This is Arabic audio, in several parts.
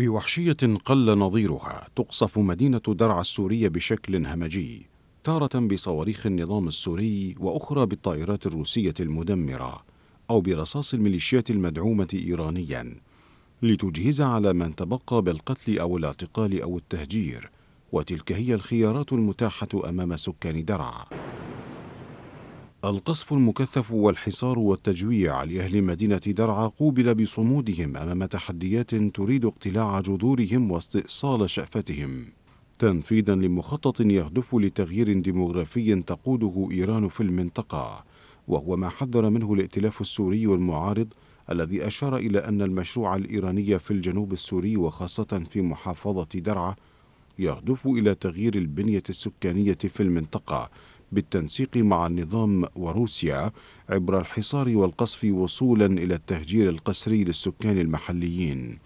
بوحشية قل نظيرها تقصف مدينة درعا السورية بشكل همجي تارة بصواريخ النظام السوري وأخرى بالطائرات الروسية المدمرة أو برصاص الميليشيات المدعومة إيرانيا لتجهز على من تبقى بالقتل أو الاعتقال أو التهجير وتلك هي الخيارات المتاحة أمام سكان درعا القصف المكثف والحصار والتجويع لأهل مدينة درعا قوبل بصمودهم أمام تحديات تريد اقتلاع جذورهم واستئصال شأفتهم تنفيذا لمخطط يهدف لتغيير ديموغرافي تقوده إيران في المنطقة وهو ما حذر منه الائتلاف السوري المعارض الذي أشار إلى أن المشروع الإيراني في الجنوب السوري وخاصة في محافظة درعا يهدف إلى تغيير البنية السكانية في المنطقة بالتنسيق مع النظام وروسيا عبر الحصار والقصف وصولا إلى التهجير القسري للسكان المحليين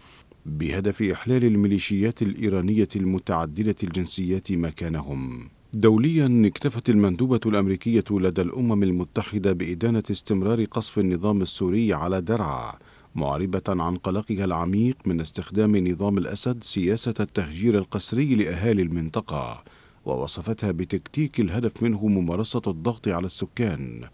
بهدف إحلال الميليشيات الإيرانية المتعددة الجنسيات مكانهم دوليا اكتفت المندوبة الأمريكية لدى الأمم المتحدة بإدانة استمرار قصف النظام السوري على درعا معربة عن قلقها العميق من استخدام نظام الأسد سياسة التهجير القسري لأهالي المنطقة ووصفتها بتكتيك الهدف منه ممارسة الضغط على السكان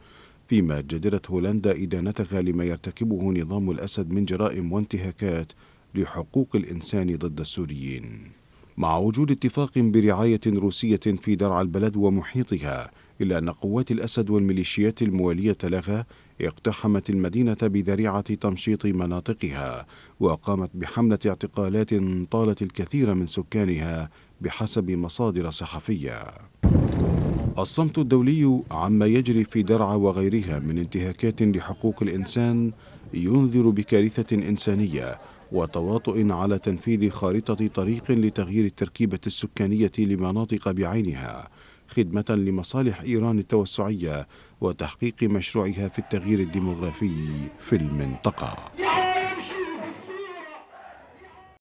فيما جدلت هولندا إدانتها لما يرتكبه نظام الأسد من جرائم وانتهاكات لحقوق الإنسان ضد السوريين مع وجود اتفاق برعاية روسية في درع البلد ومحيطها إلا أن قوات الأسد والميليشيات الموالية لها اقتحمت المدينة بذريعة تمشيط مناطقها وقامت بحملة اعتقالات طالت الكثير من سكانها بحسب مصادر صحفية الصمت الدولي عما يجري في درعا وغيرها من انتهاكات لحقوق الإنسان ينذر بكارثة إنسانية وتواطؤ على تنفيذ خارطة طريق لتغيير التركيبة السكانية لمناطق بعينها خدمة لمصالح إيران التوسعية وتحقيق مشروعها في التغيير الديمغرافي في المنطقة